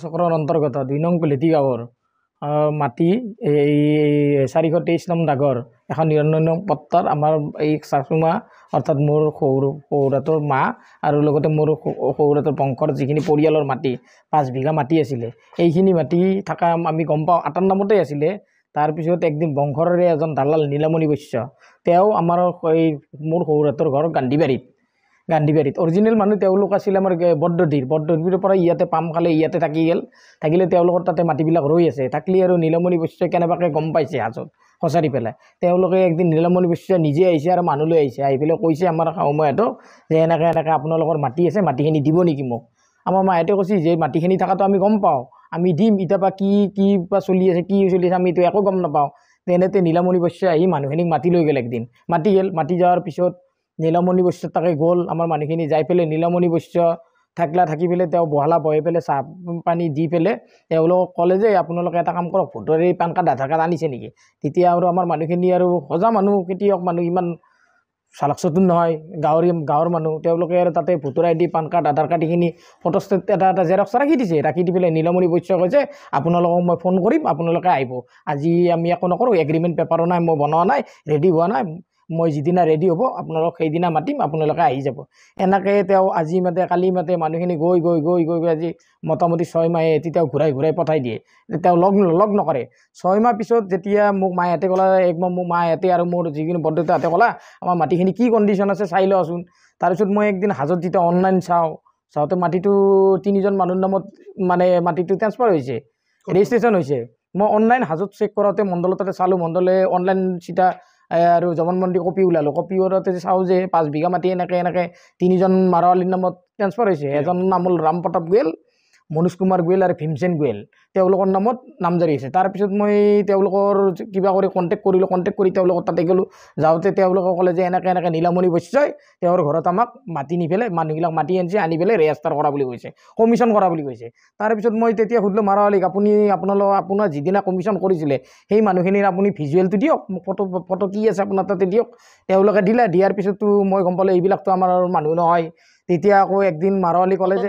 চক্ৰৰ অন্তৰ্গত দুই নং কুলেটি গাঁৱৰ মাটি এই চাৰিশ তেইছ নং ডাগৰ এখন নিৰানব্বৈ নং পত্ৰত আমাৰ এই চাচুমা অৰ্থাৎ মোৰ সৌৰ সৌৰাটৰ মা আৰু লগতে মোৰ সৌৰাটৰ বংশৰ যিখিনি পৰিয়ালৰ মাটি পাঁচ বিঘা মাটি আছিলে এইখিনি মাটি থকা আমি গম পাওঁ আটাৰ নামতে আছিলে তাৰপিছত একদিন বংশৰে এজন দালাল নীলামণি বৈশ্য তেওঁ আমাৰ এই মোৰ সৌৰাটৰ ঘৰ গান্ধীবাৰীত গান্ধীবাৰীত অৰিজিনেল মানুহ তেওঁলোক আছিল আমাৰ বৰদ্ৰধীৰ বৰদ্ৰধীৰ পৰা ইয়াতে পাম খালে ইয়াতে থাকি গ'ল থাকিলে তেওঁলোকৰ তাতে মাটিবিলাক ৰৈ আছে থাকিলে আৰু নীলমণি বৈশ্য কেনেবাকৈ গম পাইছে হাজত খচাৰি পেলাই তেওঁলোকে একদিন নীলমণি বৈশ্য নিজে আহিছে আৰু মানুহলৈ আহিছে আহি পেলাই কৈছে আমাৰ সময়তো যে এনেকৈ এনেকৈ আপোনালোকৰ মাটি আছে মাটিখিনি দিব নেকি মোক আমাৰ মাহঁতে কৈছে যে মাটিখিনি থকাটো আমি গম পাওঁ আমি দিম এতিয়া পৰা কি কি বা চলি আছে কি চলি আছে আমিতো একো গম নাপাওঁ তেনেতে নীলামণি বৈশ্য আহি মানুহখিনিক মাতি লৈ গ'ল একদিন মাতি গ'ল মাতি যোৱাৰ পিছত নীলমণি বৈশ্য তাকে গ'ল আমাৰ মানুহখিনি যাই পেলাই নীলমণি বৈশ্য থাকলা থাকি পেলাই তেওঁ বহলা বহি পেলাই চাহ পানী দি পেলাই তেওঁলোকক ক'লে যে আপোনালোকে এটা কাম কৰক ভোটৰে এই পান কাৰ্ড আধাৰ কাৰ্ড আনিছে নেকি তেতিয়া আৰু আমাৰ মানুহখিনি আৰু সজা মানুহ কেতিয়াও মানুহ ইমান চালাক চতুন নহয় গাঁৱৰ গাঁৱৰ মানুহ তেওঁলোকে আৰু তাতে ভোটৰ I D PAN card Aadhaar card এইখিনি ফটোষ্টেট এটা এটা জেৰক্স ৰাখি দিছে ৰাখি দি পেলাই নীলমণি বৈশ্য কৈছে আপোনালোকক মই ফোন কৰিম আপোনালোকে আহিব আজি আমি একো নকৰোঁ এগ্ৰিমেণ্ট পেপাৰো নাই মই বনোৱা নাই ৰেডি হোৱা নাই মই যিদিনা ৰেডি হ'ব আপোনালোক সেইদিনা মাতিম আপোনালোকে আহি যাব এনেকৈ তেওঁ আজি মাতে কালি মাতে মানুহখিনি গৈ গৈ গৈ গৈ গৈ আজি মোটামুটি ছয় মাহে ছয়মাহে তেওঁ ঘূৰাই ঘূৰাই পঠাই দিয়ে তেওঁ লগ লগ নকৰে ছয় মাহ পিছত যেতিয়া মোক মাহঁতে ক'লা একমাহ মোক মাহঁতে আৰু মোৰ যিখিনি বৰদেউতাহঁতে ক'লা আমাৰ মাটিখিনি কি কণ্ডিশ্যন আছে চাই লোৱাচোন তাৰপিছত মই একদিন হাজত যেতিয়া অনলাইন চাওঁ চাওঁতে মাটিটো তিনিজন মানুহৰ নামত মানে মাটিটো ট্ৰেন্সফাৰ হৈছে ৰেজিষ্ট্ৰেশ্যন হৈছে মই অনলাইন হাজত চেক কৰাওঁতে মণ্ডলৰ তাতে চালোঁ মণ্ডলে অনলাইন চিটা আৰু জমানবন্দী কপি ওলালোঁ কপিবোৰতে চাওঁ যে পাঁচ বিঘা মাটি এনেকৈ এনেকৈ তিনিজন মাৰোৱালীৰ নামত ট্ৰেঞ্চফাৰ হৈছে এজন নাম হ'ল ৰাম প্ৰতাপ গোৱেল মনোজ কুমাৰ গোৱেল আৰু ভীমসেন গোৱেল তেওঁলোকৰ নামত নাম জাৰি আছে তাৰপিছত মই তেওঁলোকৰ কিবা কৰি কণ্টেক্ট কৰিলোঁ কণ্টেক্ট কৰি তেওঁলোকৰ তাতে গ'লোঁ যাওঁতে তেওঁলোকে ক'লে যে এনেকৈ এনেকৈ নীলামণি বৈশ্যই তেওঁৰ ঘৰত আমাক মাতি নি পেলাই মানুহবিলাক মাতি আনিছে আনি পেলাই ৰেজিষ্টাৰ কৰা বুলি কৈছে কমিশ্যন কৰা বুলি কৈছে তাৰপিছত মই তেতিয়া সুধিলোঁ মাৰাৱালীক আপুনি আপোনালোক আপোনাৰ যিদিনা কমিশ্যন কৰিছিলে সেই মানুহখিনিৰ আপুনি ভিজুৱেলটো দিয়ক মোক ফটো ফটো কি আছে আপোনাৰ তাতে দিয়ক তেওঁলোকে দিলে দিয়াৰ পিছতো মই গম পালোঁ এইবিলাকতো আমাৰ মানুহ নহয় তেতিয়া আকৌ একদিন মাৰোৱালী ক'লে যে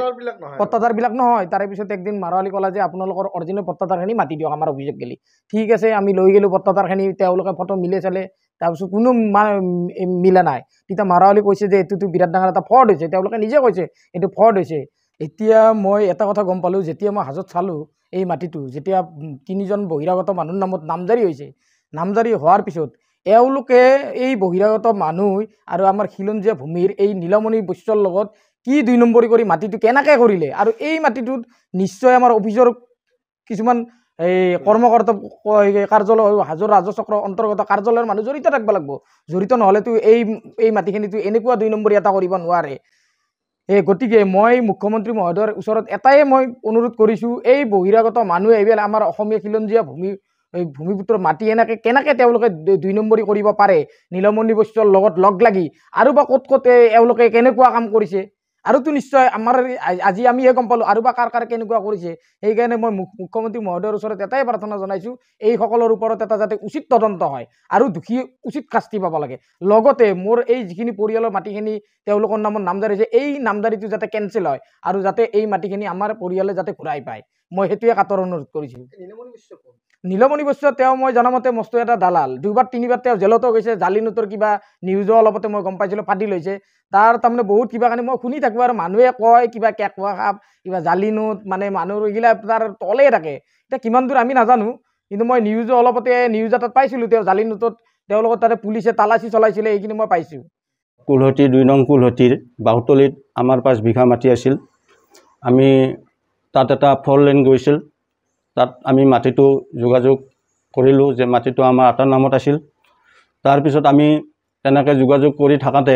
পট্টাদাৰবিলাক নহয় তাৰে পিছত একদিন মাৰোৱালী ক'লে যে আপোনালোকৰ অৰিজিনেল পট্টাদাৰখিনি মাতি দিয়ক আমাৰ অভিযোগ গেলি ঠিক আছে আমি লৈ গ'লোঁ পট্টাদাৰখিনি তেওঁলোকে ফটো মিলে চালে তাৰপিছত কোনো মিলা নাই তেতিয়া মাৰোৱালী কৈছে যে এইটোতো বিৰাট ডাঙৰ এটা ফ্ৰড হৈছে তেওঁলোকে নিজে কৈছে এইটো ফ্ৰড হৈছে এতিয়া মই এটা কথা গম পালোঁ যেতিয়া মই হাজত চালোঁ এই মাটিটো যেতিয়া তিনিজন বহিৰাগত মানুহৰ নামত নামজাৰি হৈছে নামজাৰি হোৱাৰ পিছত এওঁলোকে এই বহিৰাগত মানুহ আৰু আমাৰ খিলঞ্জীয়া ভূমিৰ এই নীলমণি বৈশ্যৰ লগত কি দুই নম্বৰী কৰি মাটিটো কেনেকৈ কৰিলে আৰু এই মাটিটোত নিশ্চয় আমাৰ অফিচৰ কিছুমান এই কৰ্মকৰ্তা কাৰ্যালয় হাজোৰ ৰাজচক্ৰ অন্তৰ্গত কাৰ্যালয়ৰ মানুহ জড়িত থাকিব লাগিব জড়িত নহ'লেতো এই এই মাটিখিনিতো এনেকুৱা দুই নম্বৰী এটা কৰিব নোৱাৰে এই গতিকে মই মুখ্যমন্ত্ৰী মহোদয়ৰ ওচৰত এটাই মই অনুৰোধ কৰিছোঁ এই বহিৰাগত মানুহে এইবিলাক আমাৰ অসমীয়া খিলঞ্জীয়া ভূমি ভূমিপুত্ৰ মাটি এনেকে কেনেকে তেওঁলোকে দুই নম্বৰী কৰিব পাৰে নীলমণি বৈশ্যৰ লগত লগ লাগি আৰু বা ক'ত কতে এওঁলোকে কেনেকুৱা কাম কৰিছে আৰুতো নিশ্চয় আমাৰ আজি আমিহে গম পালো আৰু বা কাৰ কাৰ কেনেকুৱা কৰিছে সেইকাৰণে মই মুখ্যমন্ত্ৰী মহোদয়ৰ ওচৰত এটাই প্ৰাৰ্থনা জনাইছোঁ এইসকলৰ ওপৰত এটা যাতে উচিত তদন্ত হয় আৰু দুখী উচিত শাস্তি পাব লাগে লগতে মোৰ এই যিখিনি পৰিয়ালৰ মাটিখিনি তেওঁলোকৰ নামত নামজাৰি হৈছে এই নামজাৰিটো যাতে কেঞ্চেল হয় আৰু যাতে এই মাটিখিনি আমাৰ পৰিয়ালে যাতে ঘূৰাই পায় মই সেইটোৱে কাটৰ অনুৰোধ কৰিছিলোঁ নীলমণি বৈশ্য তেওঁ মই জনামতে মস্তু এটা দালাল দুবাৰ তিনিবাৰ তেওঁ জেলতো গৈছে জালিনোটৰ কিবা নিউজৰ অলপতে মই গম পাইছিলোঁ ফাটি লৈছে তাৰ তাৰমানে বহুত কিবা কাৰণে মই শুনি থাকোঁ আৰু মানুহে কয় কিবা কেক খাপ কিবা জালিনোট মানে মানুহ এইগিলা তাৰ তলেই থাকে এতিয়া কিমান দূৰ আমি নাজানো কিন্তু মই নিউজো অলপতে নিউজ এটাত পাইছিলোঁ তেওঁ জালিনোটত তেওঁৰ লগত তাতে পুলিচে তালাচী চলাইছিলে এইখিনি মই পাইছোঁ কুলহতী দুই নং কুলহতীৰ বাহুতলিত আমাৰ পাঁচ বিঘা মাটি আছিল আমি তাত এটা ফ'ৰ লেন গৈছিল তাত আমি মাটিটো যোগাযোগ কৰিলোঁ যে মাটিটো আমাৰ আটাৰ নামত আছিল তাৰপিছত আমি তেনেকৈ যোগাযোগ কৰি থাকোঁতে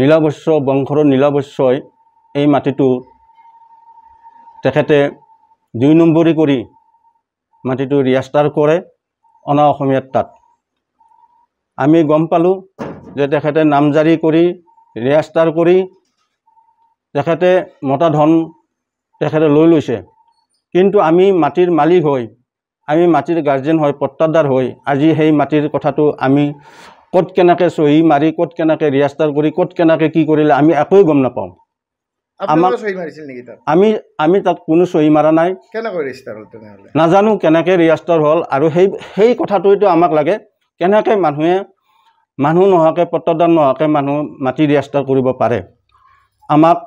নীলাবস্য বংশৰ নীলাবস্যই এই মাটিটো তেখেতে দুই নম্বৰী কৰি মাটিটো ৰিয়াষ্টাৰ কৰে অনা অসমীয়াত তাত আমি গম পালোঁ যে তেখেতে নাম জাৰি কৰি ৰিয়াষ্টাৰ কৰি তেখেতে মতা ধন তেখেতে লৈ লৈছে কিন্তু আমি মাটিৰ মালিক হৈ আমি মাটিৰ গাৰ্জেন হৈ পত্তাদাৰ হৈ আজি সেই মাটিৰ কথাটো আমি ক'ত কেনেকৈ চহী মাৰি ক'ত কেনেকৈ ৰিয়াষ্টাৰ কৰি ক'ত কেনেকৈ কি কৰিলে আমি একোৱেই গম নাপাওঁ আমাক আমি আমি তাত কোনো চহী মাৰা নাই নাজানো কেনেকৈ ৰিয়াষ্টাৰ হ'ল আৰু সেই সেই কথাটোৱেতো আমাক লাগে কেনেকৈ মানুহে মানুহ নোহোৱাকৈ পত্তাদাৰ নোহোৱাকৈ মানুহ মাটি ৰিয়াষ্টাৰ কৰিব পাৰে আমাক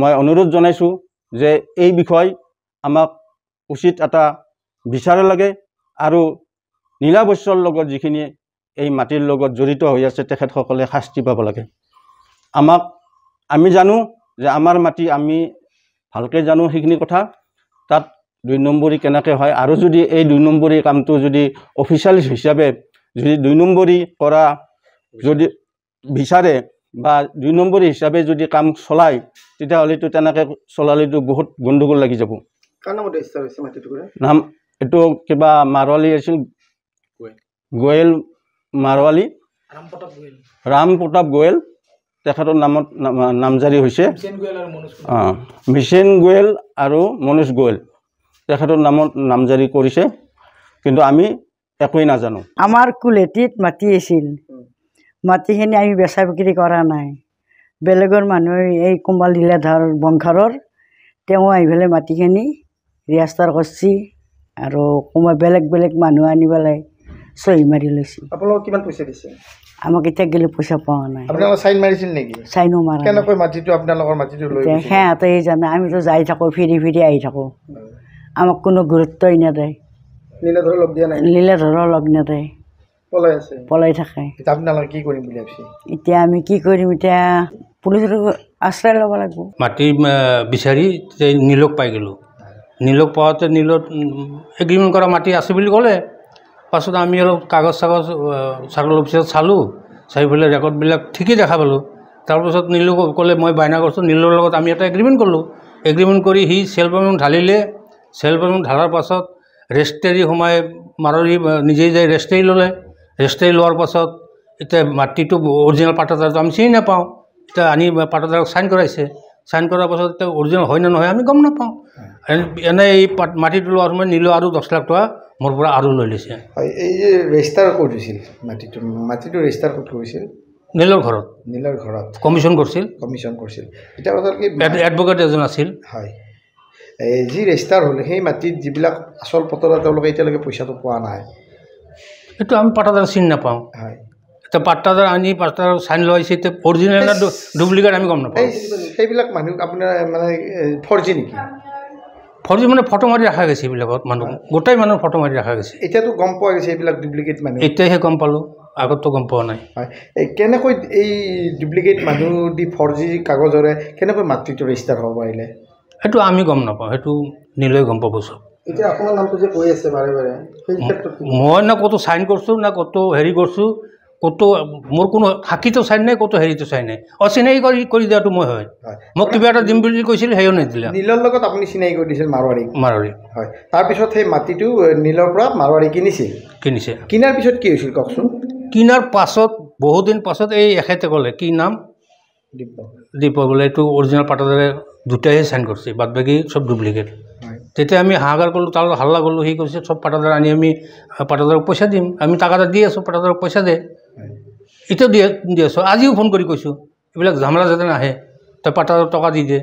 মই অনুৰোধ জনাইছোঁ যে এই বিষয় আমাক উচিত এটা বিচাৰ লাগে আৰু নীলা বৈশ্যৰ লগত যিখিনি এই মাটিৰ লগত জড়িত হৈ আছে তেখেতসকলে শাস্তি পাব লাগে আমাক আমি জানো যে আমাৰ মাটি আমি ভালকৈ জানো সেইখিনি কথা তাত দুই নম্বৰী কেনেকৈ হয় আৰু যদি এই দুই নম্বৰী কামটো যদি অফিচিয়েল হিচাপে যদি দুই নম্বৰী কৰা যদি বিচাৰে বা দুই নম্বৰী হিচাপে যদি কাম চলায় তেতিয়াহ'লেতো তেনেকৈ চলালেতো বহুত গণ্ডগোল লাগি যাব নাম এইটো কিবা মাৰোৱালী আছিল গোৱেল মাৰোৱালী ৰাম প্ৰতাপ গোৱেল তেখেতৰ নামত নামজাৰি হৈছে অঁ মিছেন গোৱেল আৰু মনোজ গোৱেল তেখেতৰ নামত নামজাৰি কৰিছে কিন্তু আমি একোৱেই নাজানো আমাৰ কুলেটিত মাটি আছিল মাটিখিনি আমি বেচা বিক্ৰী কৰা নাই বেলেগৰ মানুহে এই কোমল দিলে ধৰ বংশাৰৰ তেওঁ আহি পেলাই মাটিখিনি ৰিয়াষ্টাৰ কৰিছে আৰু কোনোবা বেলেগ বেলেগ মানুহ আনি পেলাই চহী মাৰি লৈছে আপোনালোকক কিমান পইচা দিছে আমাক এতিয়া গেলি পইচা পোৱা নাই চাইন মাৰিছিল নেকি চাইনো মাৰা কেনেকৈ মাটিটো জানে আমিতো যাই থাকোঁ ফিৰি ফিৰি আহি থাকোঁ আমাক কোনো গুৰুত্বই নেদে নীলাধৰ এতিয়া আমি কি কৰিম এতিয়া পুলিচৰ আশ্ৰয় ল'ব লাগিব মাটি বিচাৰি নীলক পাই গ'লোঁ নীলক পাওঁতে নীলত এগ্ৰিমেণ্ট কৰা মাটি আছে বুলি ক'লে পাছত আমি অলপ কাগজ চাগজ চাকৰি অফিচত চালোঁ চাই পেলাই ৰেকৰ্ডবিলাক ঠিকেই দেখা পালোঁ তাৰপাছত নীলক ক'লে মই বাইনা কৰিছোঁ নীলৰ লগত আমি এটা এগ্ৰিমেণ্ট কৰিলোঁ এগ্ৰিমেণ্ট কৰি সি চেল পাম্প ঢালিলে চেল পাম্প ঢালাৰ পাছত ৰেষ্টেৰী সোমাই মাৰৰি নিজেই যায় ৰেষ্টেৰী ল'লে ৰেষ্টেৰী লোৱাৰ পাছত এতিয়া মাটিটো অৰিজিনেল পাটাদাৰটো আমি চিনি নাপাওঁ এতিয়া আনি পাটাদাৰক চাইন কৰাইছে চাইন কৰাৰ পাছত এতিয়া অৰিজিনেল হয় নে নহয় আমি গম নাপাওঁ এনেই এই পাত মাটিটো লোৱাৰ সময়ত নিলোঁ আৰু দহ লাখ টকা মোৰ পৰা আৰু লৈ লৈছে এই যে ৰেজিষ্টাৰ ক'ত হৈছিল মাটিটো মাটিটো ৰেজিষ্টাৰ ক'ত কৰিছিল নীলৰ ঘৰত নীলৰ ঘৰত কমিশ্যন কৰিছিল কমিশ্যন কৰিছিল এতিয়া কথা কি এডভকেট এজন আছিল হয় এই যি ৰেজিষ্টাৰ হ'ল সেই মাটিত যিবিলাক আচল পতৰা তেওঁলোকে এতিয়ালৈকে পইচাটো পোৱা নাই সেইটো আমি পাটাদাৰ চিন নাপাওঁ হয় এতিয়া পাটাদাৰ আনি পাট্টাদাৰ চাইন লগাইছে এতিয়া অৰিজিনেল ডুপ্লিকেট আমি গম নাপাওঁ সেইবিলাক মানুহ আপোনাৰ মানে ফৰ্জি নেকি ফৰ্জি মানে ফটো মাৰি ৰখা গৈছে এইবিলাকত মানুহ গোটেই মানুহৰ ফটো মাৰি ৰখা গৈছে এতিয়াতো গম পোৱা গৈছে এইবিলাক ডুপ্লিকেট মানুহ এতিয়াহে গম পালোঁ আগততো গম পোৱা নাই হয় কেনেকৈ এই ডুপ্লিকেট মানুহ দি ফৰ্জি কাগজৰে কেনেকৈ মাতৃত্ব ৰেজিষ্টাৰ হ'ব পাৰিলে সেইটো আমি গম নাপাওঁ সেইটো নিলৈ গম পাব চব এতিয়া আপোনাৰ নামটো যে কৈ আছে বাৰে বাৰে মই না ক'তো চাইন কৰিছোঁ না ক'তো হেৰি কৰিছোঁ ক'তো মোৰ কোনো সাক্ষীটো চাই নাই ক'তো হেৰিটো চাই নাই অচিনাকি কৰি কৰি দিয়াটো মই হয় মোক কিবা এটা দিম বুলি কৈছিল সেয়েও নিদিলে নীলৰ লগত আপুনি চিনাকি কৰি দিছিল মাৰোৱাৰী মাৰোৱাৰী হয় তাৰপিছত সেই মাটিটো নীলৰ পৰা মাৰোৱাৰী কিনিছিল কিনিছে কিনাৰ পিছত কি হৈছিল কওকচোন কিনাৰ পাছত বহুদিন পাছত এই এখেতে ক'লে কি নাম দীপ দীপ বোলে এইটো অৰিজিনেল পাটাদাৰে দুটাইহে চাইন কৰিছে বাদ বাকী চব ডুপ্লিকেট তেতিয়া আমি হাহাকাৰ কৰিলোঁ তাৰ লগত হাল্লা কৰিলোঁ সি কৈছে চব পাটাদাৰ আনি আমি পাটাদাৰক পইচা দিম আমি টাকা এটা দি আছোঁ পাটাদাৰক পইচা দে এতিয়াও দি দি আছোঁ আজিও ফোন কৰি কৈছোঁ এইবিলাক ঝামেলা যাতে নাহে তই পাটাৰ টকা দি দে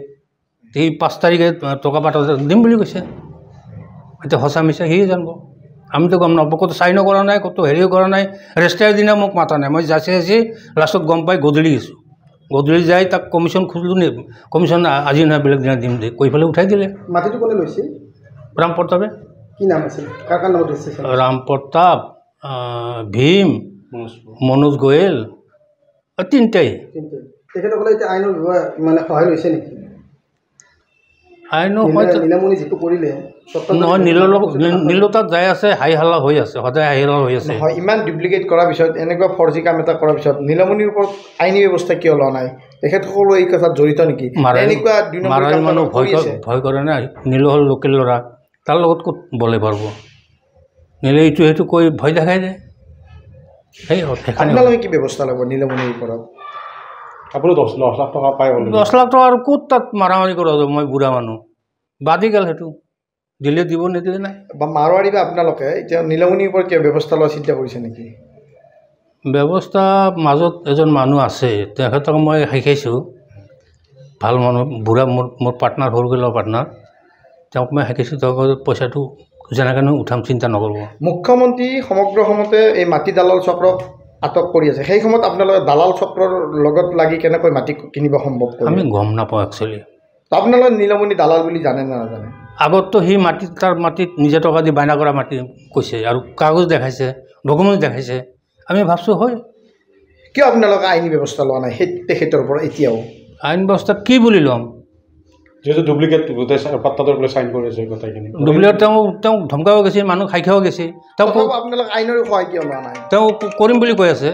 সেই পাঁচ তাৰিখে টকা পাটাৰ দিম বুলি কৈছে এতিয়া সঁচা মিছা সিয়ে জানব আমিতো গম নাপাওঁ ক'তো চাইনো কৰা নাই ক'তো হেৰিও কৰা নাই ৰেষ্টাৰ দিনা মোক মাতা নাই মই যাচি যাচি লাষ্টত গম পাই গধূলি গৈছোঁ গধূলি যাই তাক কমিশ্যন খুজিলোঁ নি কমিশ্যন আজি নহয় বেলেগ দিনা দিম দে কৈ পেলাই উঠাই দিলে মাটিটো কোনে লৈছিল ৰাম প্ৰতাপে কি নাম আছিল কাৰ ৰাম প্ৰতাপ ভীম মনোজ গোৱেল তিনিটাই নীলতাত যাই আছে হাই হাল্লা হৈ আছে সদায় হাই হাল্লা হৈ আছে হয় ইমান ডুপ্লিকেট কৰাৰ পিছত এনেকুৱা ফৰ্জি কাম এটা কৰাৰ পিছত নীলমণিৰ ওপৰত আইনী ব্যৱস্থা কিয় লোৱা নাই তেখেতসকলো এই কথাত জড়িত নেকি মানুহ ভয় কৰে নাই নীল হ'ল লোকেল ল'ৰা তাৰ লগত ক'ত বলে পাৰিব নীলে ইটো সেইটো কৈ ভয় দেখাই যায় আপোনালোকে কি ব্যৱস্থা ল'ব নীলমণিৰ ওপৰত আপুনি দহ দহ লাখ টকা পাই গ'লো দহ লাখ টকা আৰু ক'ত তাত মাৰামাৰি কৰা মই বুঢ়া মানুহ বাদি গ'ল সেইটো দিলে দিব নিদিলে নাই বা মাৰোৱাৰী বা আপোনালোকে এতিয়া নীলমণিৰ ওপৰত কিবা ব্যৱস্থা লোৱা চিন্তা কৰিছে নেকি ব্যৱস্থা মাজত এজন মানুহ আছে তেখেতক মই শিকাইছোঁ ভাল মানুহ বুঢ়া মোৰ মোৰ পাৰ্টনাৰ সৰুকালৰ পাৰ্টনাৰ তেওঁক মই শিকাইছোঁ তেওঁক পইচাটো যেনেকৈ উঠাম চিন্তা নকৰোঁ মুখ্যমন্ত্ৰী সমগ্ৰ সময়তে এই মাটি দালাল চক্ৰক আটক কৰি আছে সেই সময়ত আপোনালোকে দালাল চক্ৰৰ লগত লাগি কেনেকৈ মাটি কিনিব সম্ভৱ আমি গম নাপাওঁ একচুৱেলি আপোনালোকে নীলমণি দালাল বুলি জানে নে নাজানে আগততো সেই মাটি তাৰ মাটিত নিজে টকা দি বাইনা কৰা মাটি কৈছে আৰু কাগজ দেখাইছে ডকুমেণ্ট দেখাইছে আমি ভাবছোঁ হয় কিয় আপোনালোকে আইনী ব্যৱস্থা লোৱা নাই সেই তেখেতৰ পৰা এতিয়াও আইন ব্যৱস্থা কি বুলি ল'ম যিহেতু ডুপ্লিকেট গোটেই পাত্ৰাটোৰ পৰা চাইন কৰিছে কথাখিনি ডুপ্লিকেট তেওঁ তেওঁক ধমকাব গৈছে মানুহ খাই খাব গৈছে তেওঁ আপোনালোক আইনৰ সহায় কিয় লোৱা নাই তেওঁ কৰিম বুলি কৈ আছে